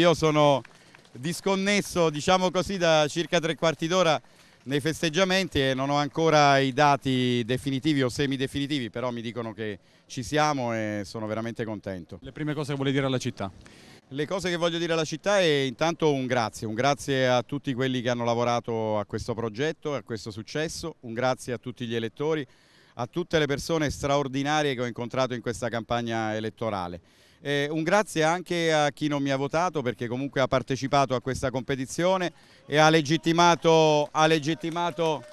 Io sono disconnesso diciamo così, da circa tre quarti d'ora nei festeggiamenti e non ho ancora i dati definitivi o semidefinitivi, però mi dicono che ci siamo e sono veramente contento. Le prime cose che vuole dire alla città? Le cose che voglio dire alla città è intanto un grazie, un grazie a tutti quelli che hanno lavorato a questo progetto, a questo successo, un grazie a tutti gli elettori, a tutte le persone straordinarie che ho incontrato in questa campagna elettorale. Eh, un grazie anche a chi non mi ha votato perché comunque ha partecipato a questa competizione e ha legittimato, ha legittimato,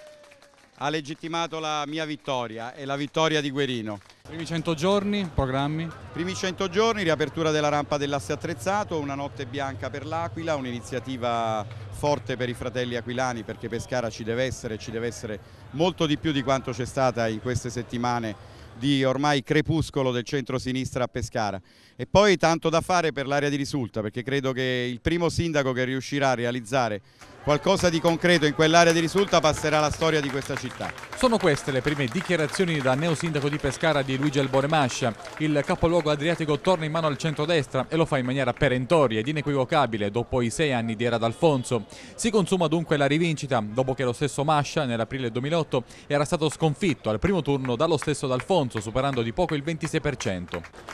ha legittimato la mia vittoria e la vittoria di Guerino. Primi 100 giorni, programmi? Primi 100 giorni, riapertura della rampa dell'asse attrezzato, una notte bianca per l'Aquila, un'iniziativa forte per i fratelli aquilani perché Pescara ci deve essere, ci deve essere molto di più di quanto c'è stata in queste settimane di ormai crepuscolo del centro-sinistra a Pescara. E poi tanto da fare per l'area di risulta, perché credo che il primo sindaco che riuscirà a realizzare qualcosa di concreto in quell'area di risulta passerà la storia di questa città. Sono queste le prime dichiarazioni da neosindaco di Pescara di Luigi Albore Mascia. Il capoluogo adriatico torna in mano al centrodestra e lo fa in maniera perentoria ed inequivocabile dopo i sei anni di era d'Alfonso. Si consuma dunque la rivincita dopo che lo stesso Mascia nell'aprile 2008 era stato sconfitto al primo turno dallo stesso D'Alfonso superando di poco il 26%.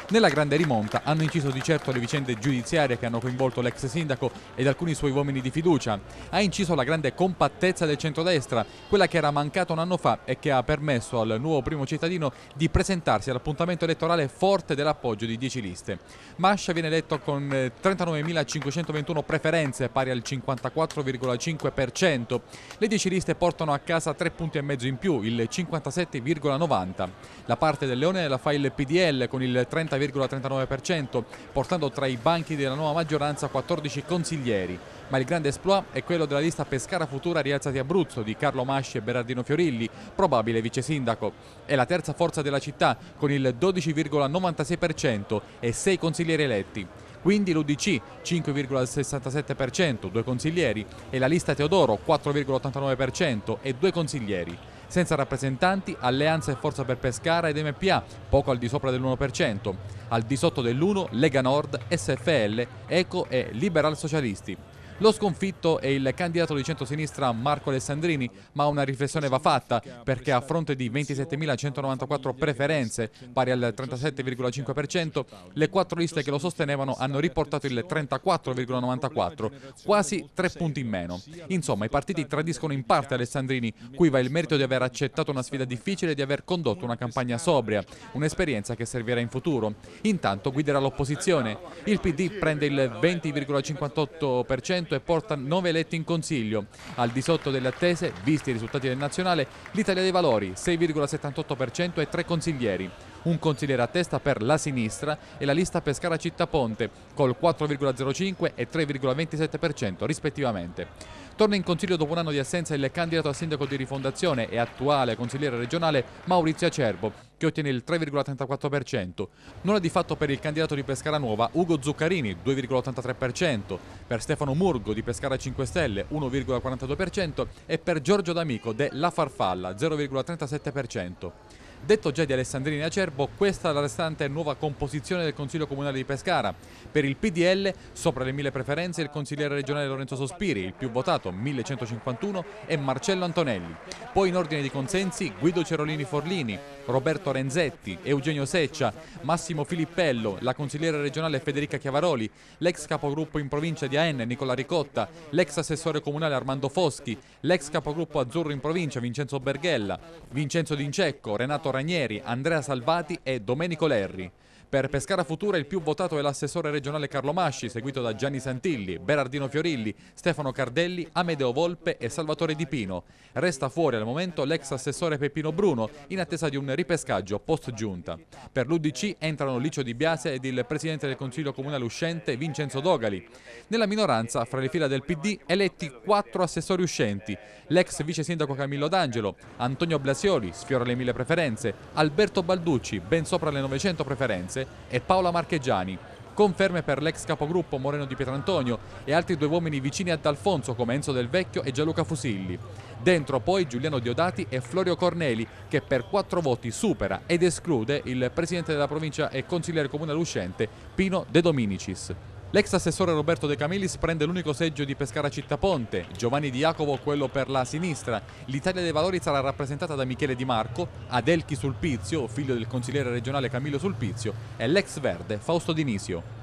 Nella grande rimonta hanno inciso di certo le vicende giudiziarie che hanno coinvolto l'ex sindaco ed alcuni suoi uomini di fiducia. Ha inciso la grande compattezza del centrodestra, quella che era mancata un anno fa e che ha permesso al nuovo primo cittadino di presentarsi all'appuntamento elettorale forte dell'appoggio di 10 liste. Mascia viene eletto con 39.521 eh, preferenze, pari al 54,5%. Le 10 liste portano a casa 3 punti e mezzo in più, il 57,90. La parte del Leone la fa il PDL con il 30,39%, portando tra i banchi della nuova maggioranza 14 consiglieri. Ma il grande esploit è quello del della lista Pescara Futura Rialzati Abruzzo di Carlo Masci e Berardino Fiorilli, probabile vice sindaco. È la terza forza della città con il 12,96% e sei consiglieri eletti quindi l'Udc 5,67%, due consiglieri, e la lista Teodoro 4,89% e due consiglieri. Senza rappresentanti, Alleanza e Forza per Pescara ed MPA, poco al di sopra dell'1%, al di sotto dell'1% Lega Nord, SFL, Eco e Liberal Socialisti. Lo sconfitto è il candidato di centrosinistra Marco Alessandrini, ma una riflessione va fatta perché a fronte di 27.194 preferenze, pari al 37,5%, le quattro liste che lo sostenevano hanno riportato il 34,94, quasi tre punti in meno. Insomma, i partiti tradiscono in parte Alessandrini, cui va il merito di aver accettato una sfida difficile e di aver condotto una campagna sobria, un'esperienza che servirà in futuro. Intanto guiderà l'opposizione. Il PD prende il 20,58% e porta 9 eletti in consiglio. Al di sotto delle attese, visti i risultati del nazionale, l'Italia dei Valori 6,78% e 3 consiglieri un consigliere a testa per la sinistra e la lista Pescara Città Ponte col 4,05 e 3,27% rispettivamente. Torna in consiglio dopo un anno di assenza il candidato a sindaco di rifondazione e attuale consigliere regionale Maurizio Acerbo, che ottiene il 3,34%, nulla di fatto per il candidato di Pescara Nuova Ugo Zuccarini 2,83%, per Stefano Murgo di Pescara 5 Stelle 1,42% e per Giorgio D'Amico de La Farfalla 0,37%. Detto già di Alessandrini Acerbo, questa è la restante nuova composizione del Consiglio Comunale di Pescara. Per il PDL, sopra le mille preferenze, il consigliere regionale Lorenzo Sospiri, il più votato, 1151, e Marcello Antonelli. Poi in ordine di consensi, Guido Cerolini Forlini, Roberto Renzetti, Eugenio Seccia, Massimo Filippello, la consigliera regionale Federica Chiavaroli, l'ex capogruppo in provincia di AN Nicola Ricotta, l'ex assessore comunale Armando Foschi, l'ex capogruppo azzurro in provincia Vincenzo Berghella, Vincenzo D'Incecco, Renato Ranieri, Andrea Salvati e Domenico Lerri. Per Pescara Futura il più votato è l'assessore regionale Carlo Masci, seguito da Gianni Santilli, Berardino Fiorilli, Stefano Cardelli, Amedeo Volpe e Salvatore Di Pino. Resta fuori al momento l'ex assessore Peppino Bruno, in attesa di un ripescaggio post giunta. Per l'Udc entrano Licio Di Biase ed il presidente del Consiglio Comunale uscente Vincenzo Dogali. Nella minoranza, fra le fila del PD, eletti quattro assessori uscenti, l'ex vice sindaco Camillo D'Angelo, Antonio Blasioli, sfiora le mille preferenze, Alberto Balducci, ben sopra le 900 preferenze, e Paola Marchegiani. Conferme per l'ex capogruppo Moreno di Pietrantonio e altri due uomini vicini ad Alfonso come Enzo Del Vecchio e Gianluca Fusilli. Dentro poi Giuliano Diodati e Florio Corneli che per quattro voti supera ed esclude il presidente della provincia e consigliere comunale uscente Pino De Dominicis. L'ex assessore Roberto De Camillis prende l'unico seggio di Pescara Città Ponte, Giovanni Di Jacopo quello per la sinistra. L'Italia dei Valori sarà rappresentata da Michele Di Marco, Adelchi Sulpizio, figlio del consigliere regionale Camillo Sulpizio, e l'ex verde Fausto Dinisio.